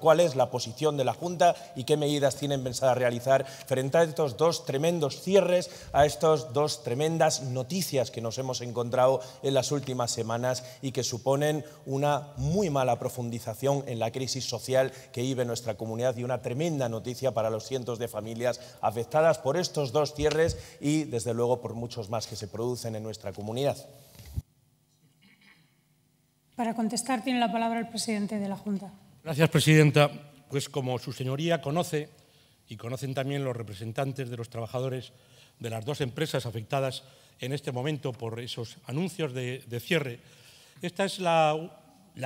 cuál es la posición de la Junta y qué medidas tienen pensada realizar frente a estos dos tremendos cierres, a estas dos tremendas noticias que nos hemos encontrado en las últimas semanas y que suponen una muy mala profundización en la crisis social que vive nuestra comunidad y una tremenda noticia para los cientos de familias afectadas por estos dos cierres y, desde luego, por muchos más que se producen en nuestra comunidad. Para contestar tiene la palabra el presidente de la Junta. Gracias, presidenta. Pues como su señoría conoce y conocen también los representantes de los trabajadores de las dos empresas afectadas en este momento por esos anuncios de, cierre, esta es la,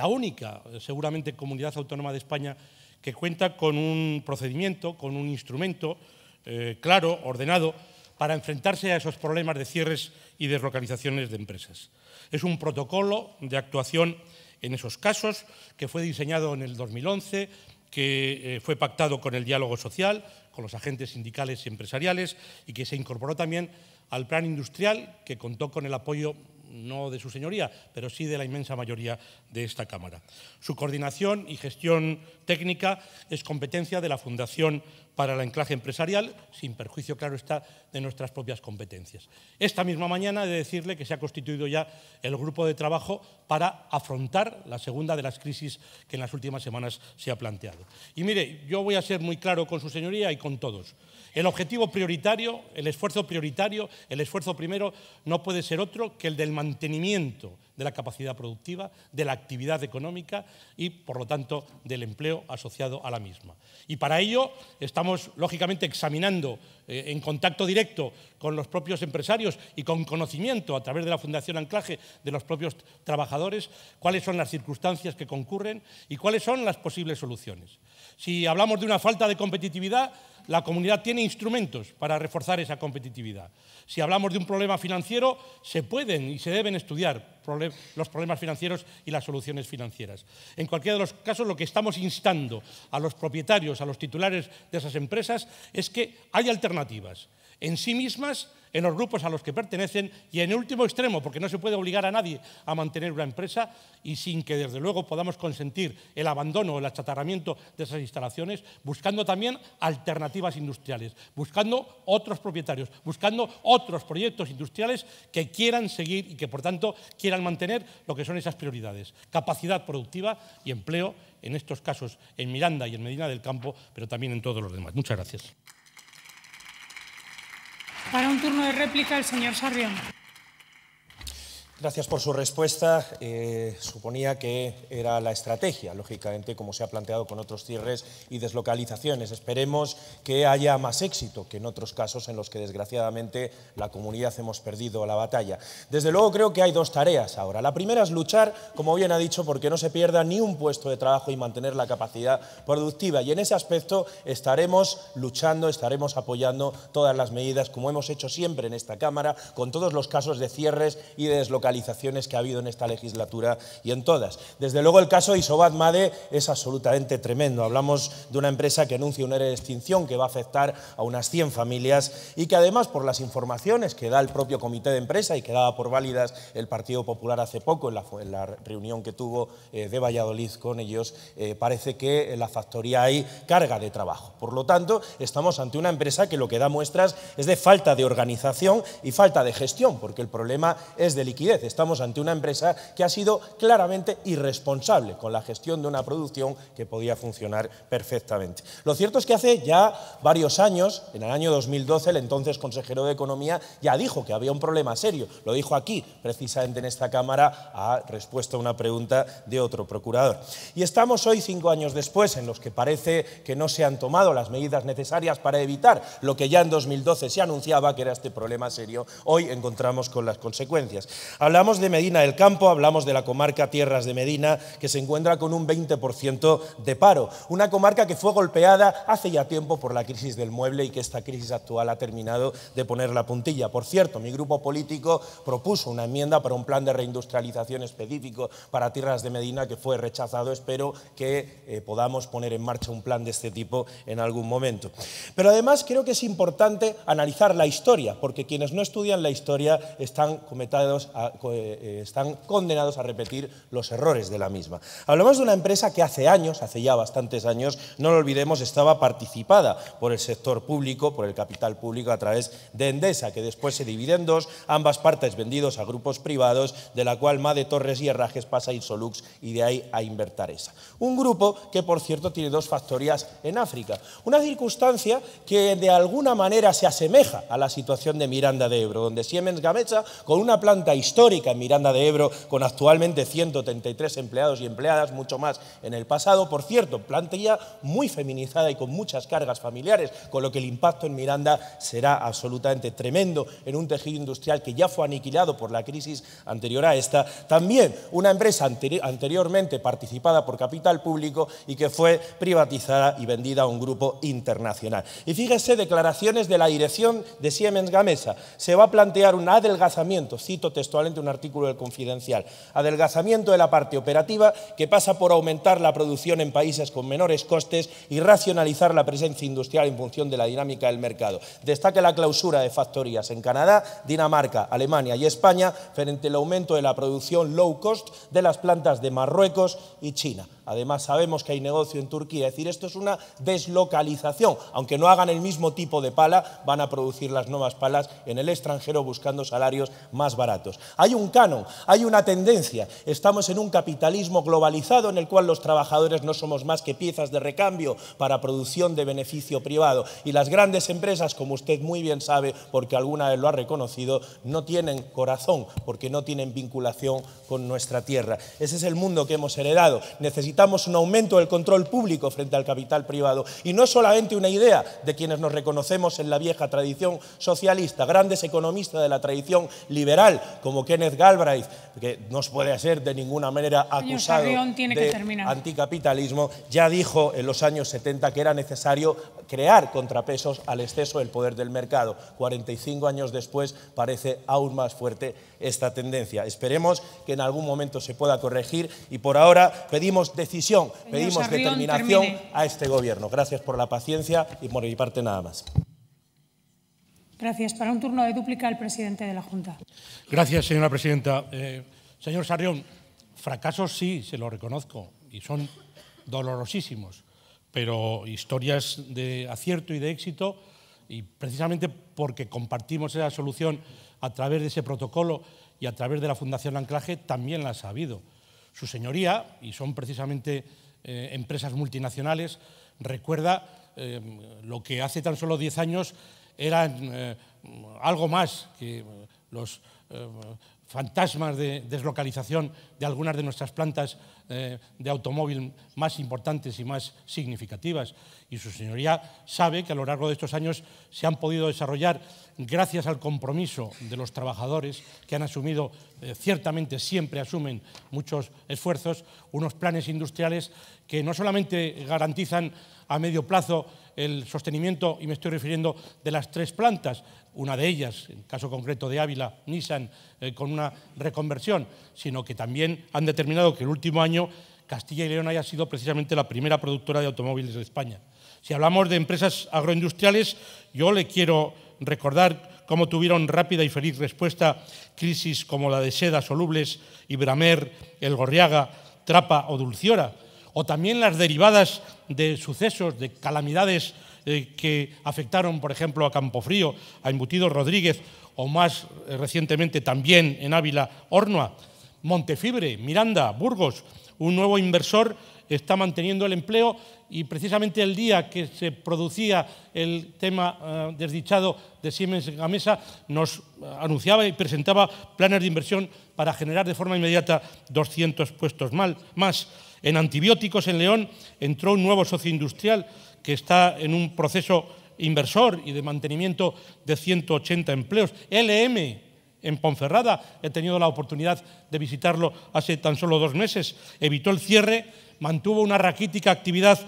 única, seguramente, comunidad autónoma de España que cuenta con un procedimiento, con un instrumento eh, claro, ordenado, para enfrentarse a esos problemas de cierres y deslocalizaciones de empresas. Es un protocolo de actuación en esos casos, que fue diseñado en el 2011, que eh, fue pactado con el diálogo social, con los agentes sindicales y empresariales y que se incorporó también al plan industrial que contó con el apoyo no de su señoría, pero sí de la inmensa mayoría de esta Cámara. Su coordinación y gestión técnica es competencia de la Fundación para el anclaje empresarial, sin perjuicio, claro está, de nuestras propias competencias. Esta misma mañana he de decirle que se ha constituido ya el grupo de trabajo para afrontar la segunda de las crisis que en las últimas semanas se ha planteado. Y mire, yo voy a ser muy claro con su señoría y con todos. El objetivo prioritario, el esfuerzo prioritario, el esfuerzo primero, no puede ser otro que el del mantenimiento de la capacidad productiva, de la actividad económica y, por lo tanto, del empleo asociado a la misma. Y para ello estamos, lógicamente, examinando eh, en contacto directo con los propios empresarios y con conocimiento a través de la Fundación Anclaje de los propios trabajadores cuáles son las circunstancias que concurren y cuáles son las posibles soluciones. Si hablamos de una falta de competitividad, la comunidad tiene instrumentos para reforzar esa competitividad. Si hablamos de un problema financiero, se pueden y se deben estudiar los problemas financieros y las soluciones financieras. En cualquiera de los casos, lo que estamos instando a los propietarios, a los titulares de esas empresas, es que hay alternativas en sí mismas, en los grupos a los que pertenecen y en el último extremo, porque no se puede obligar a nadie a mantener una empresa y sin que desde luego podamos consentir el abandono o el achatarramiento de esas instalaciones, buscando también alternativas industriales, buscando otros propietarios, buscando otros proyectos industriales que quieran seguir y que por tanto quieran mantener lo que son esas prioridades, capacidad productiva y empleo, en estos casos en Miranda y en Medina del Campo, pero también en todos los demás. Muchas gracias. Para un turno de réplica, el señor Sarrión. Gracias por su respuesta. Eh, suponía que era la estrategia, lógicamente, como se ha planteado con otros cierres y deslocalizaciones. Esperemos que haya más éxito que en otros casos en los que, desgraciadamente, la comunidad hemos perdido la batalla. Desde luego, creo que hay dos tareas ahora. La primera es luchar, como bien ha dicho, porque no se pierda ni un puesto de trabajo y mantener la capacidad productiva. Y en ese aspecto estaremos luchando, estaremos apoyando todas las medidas, como hemos hecho siempre en esta Cámara, con todos los casos de cierres y de deslocalizaciones que ha habido en esta legislatura y en todas. Desde luego el caso de Isobat Made es absolutamente tremendo. Hablamos de una empresa que anuncia una era de extinción que va a afectar a unas 100 familias y que además por las informaciones que da el propio comité de empresa y que daba por válidas el Partido Popular hace poco en la, la reunión que tuvo eh, de Valladolid con ellos, eh, parece que en la factoría hay carga de trabajo. Por lo tanto, estamos ante una empresa que lo que da muestras es de falta de organización y falta de gestión, porque el problema es de liquidez. Estamos ante una empresa que ha sido claramente irresponsable con la gestión de una producción que podía funcionar perfectamente. Lo cierto es que hace ya varios años, en el año 2012, el entonces consejero de Economía ya dijo que había un problema serio. Lo dijo aquí, precisamente en esta Cámara, a respuesta a una pregunta de otro procurador. Y estamos hoy, cinco años después, en los que parece que no se han tomado las medidas necesarias para evitar lo que ya en 2012 se anunciaba que era este problema serio. Hoy encontramos con las consecuencias. Hablamos de Medina del Campo, hablamos de la comarca Tierras de Medina, que se encuentra con un 20% de paro. Una comarca que fue golpeada hace ya tiempo por la crisis del mueble y que esta crisis actual ha terminado de poner la puntilla. Por cierto, mi grupo político propuso una enmienda para un plan de reindustrialización específico para Tierras de Medina que fue rechazado. Espero que eh, podamos poner en marcha un plan de este tipo en algún momento. Pero además creo que es importante analizar la historia, porque quienes no estudian la historia están cometados a eh, eh, están condenados a repetir los errores de la misma. Hablamos de una empresa que hace años, hace ya bastantes años, no lo olvidemos, estaba participada por el sector público, por el capital público a través de Endesa, que después se divide en dos, ambas partes vendidos a grupos privados, de la cual Made Torres y Herrajes pasa a Insolux y de ahí a Invertaresa. Un grupo que, por cierto, tiene dos factorías en África. Una circunstancia que de alguna manera se asemeja a la situación de Miranda de Ebro, donde Siemens Gamecha, con una planta histórica, en Miranda de Ebro, con actualmente 133 empleados y empleadas, mucho más en el pasado. Por cierto, plantilla muy feminizada y con muchas cargas familiares, con lo que el impacto en Miranda será absolutamente tremendo en un tejido industrial que ya fue aniquilado por la crisis anterior a esta. También una empresa anteriormente participada por capital público y que fue privatizada y vendida a un grupo internacional. Y fíjese declaraciones de la dirección de Siemens Gamesa. Se va a plantear un adelgazamiento, cito textualmente, un artículo del Confidencial. Adelgazamiento de la parte operativa que pasa por aumentar la producción en países con menores costes y racionalizar la presencia industrial en función de la dinámica del mercado. Destaca la clausura de factorías en Canadá, Dinamarca, Alemania y España frente al aumento de la producción low cost de las plantas de Marruecos y China. Además, sabemos que hay negocio en Turquía. Es decir, esto es una deslocalización. Aunque no hagan el mismo tipo de pala, van a producir las nuevas palas en el extranjero buscando salarios más baratos. Hay un canon, hay una tendencia. Estamos en un capitalismo globalizado en el cual los trabajadores no somos más que piezas de recambio para producción de beneficio privado. Y las grandes empresas, como usted muy bien sabe, porque alguna vez lo ha reconocido, no tienen corazón, porque no tienen vinculación con nuestra tierra. Ese es el mundo que hemos heredado. Necesitamos un aumento del control público frente al capital privado. Y no es solamente una idea de quienes nos reconocemos en la vieja tradición socialista, grandes economistas de la tradición liberal, como que Kenneth Galbraith, que no puede hacer de ninguna manera acusado de anticapitalismo, ya dijo en los años 70 que era necesario crear contrapesos al exceso del poder del mercado. 45 años después parece aún más fuerte esta tendencia. Esperemos que en algún momento se pueda corregir y por ahora pedimos decisión, pedimos determinación a este gobierno. Gracias por la paciencia y por mi parte nada más. Gracias. Para un turno de dúplica, el presidente de la Junta. Gracias, señora presidenta. Eh, señor Sarrión, fracasos sí, se lo reconozco, y son dolorosísimos, pero historias de acierto y de éxito, y precisamente porque compartimos esa solución a través de ese protocolo y a través de la Fundación Anclaje, también las ha habido. Su señoría, y son precisamente eh, empresas multinacionales, recuerda eh, lo que hace tan solo 10 años eran eh, algo más que los eh, fantasmas de deslocalización de algunas de nuestras plantas eh, de automóvil más importantes y más significativas. Y su señoría sabe que a lo largo de estos años se han podido desarrollar, gracias al compromiso de los trabajadores, que han asumido, eh, ciertamente siempre asumen muchos esfuerzos, unos planes industriales que no solamente garantizan a medio plazo el sostenimiento, y me estoy refiriendo de las tres plantas, una de ellas, en el caso concreto de Ávila, Nissan, eh, con una reconversión, sino que también han determinado que el último año Castilla y León haya sido precisamente la primera productora de automóviles de España. Si hablamos de empresas agroindustriales, yo le quiero recordar cómo tuvieron rápida y feliz respuesta crisis como la de Seda, Solubles, Ibramer, El Gorriaga, Trapa o Dulciora, o también las derivadas de sucesos, de calamidades eh, que afectaron, por ejemplo, a Campofrío, a Embutido Rodríguez o más eh, recientemente también en Ávila, hornua Montefibre, Miranda, Burgos. Un nuevo inversor está manteniendo el empleo y precisamente el día que se producía el tema eh, desdichado de Siemens Gamesa nos anunciaba y presentaba planes de inversión para generar de forma inmediata 200 puestos más. En antibióticos en León entró un nuevo socio industrial que está en un proceso inversor y de mantenimiento de 180 empleos. LM en Ponferrada, he tenido la oportunidad de visitarlo hace tan solo dos meses, evitó el cierre, mantuvo una raquítica actividad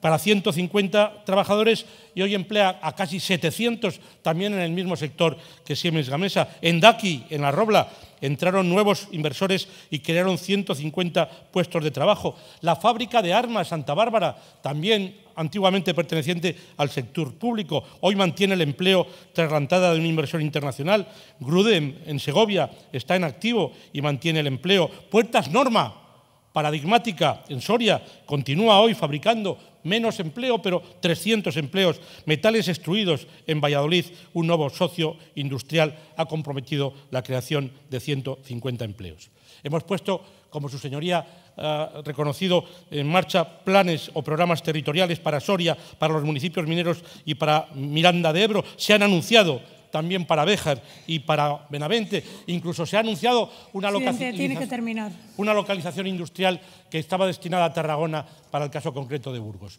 para 150 trabajadores y hoy emplea a casi 700 también en el mismo sector que Siemens Gamesa. En Daki, en La Robla, entraron nuevos inversores y crearon 150 puestos de trabajo. La fábrica de armas Santa Bárbara, también antiguamente perteneciente al sector público, hoy mantiene el empleo tras de una inversión internacional. Grudem, en Segovia, está en activo y mantiene el empleo. Puertas Norma, paradigmática en Soria continúa hoy fabricando menos empleo, pero 300 empleos. Metales extruidos en Valladolid, un nuevo socio industrial ha comprometido la creación de 150 empleos. Hemos puesto, como su señoría ha reconocido, en marcha planes o programas territoriales para Soria, para los municipios mineros y para Miranda de Ebro. Se han anunciado también para Béjar y para Benavente. Incluso se ha anunciado una, localización, una localización industrial que estaba destinada a Tarragona para el caso concreto de Burgos.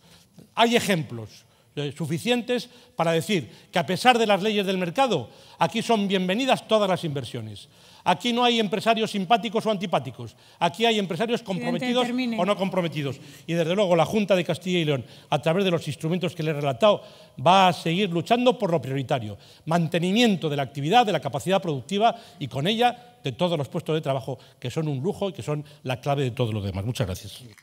Hay ejemplos eh, suficientes para decir que a pesar de las leyes del mercado, aquí son bienvenidas todas las inversiones. Aquí no hay empresarios simpáticos o antipáticos. Aquí hay empresarios comprometidos o no comprometidos. Y desde luego la Junta de Castilla y León, a través de los instrumentos que le he relatado, va a seguir luchando por lo prioritario. Mantenimiento de la actividad, de la capacidad productiva y con ella de todos los puestos de trabajo que son un lujo y que son la clave de todo lo demás. Muchas gracias.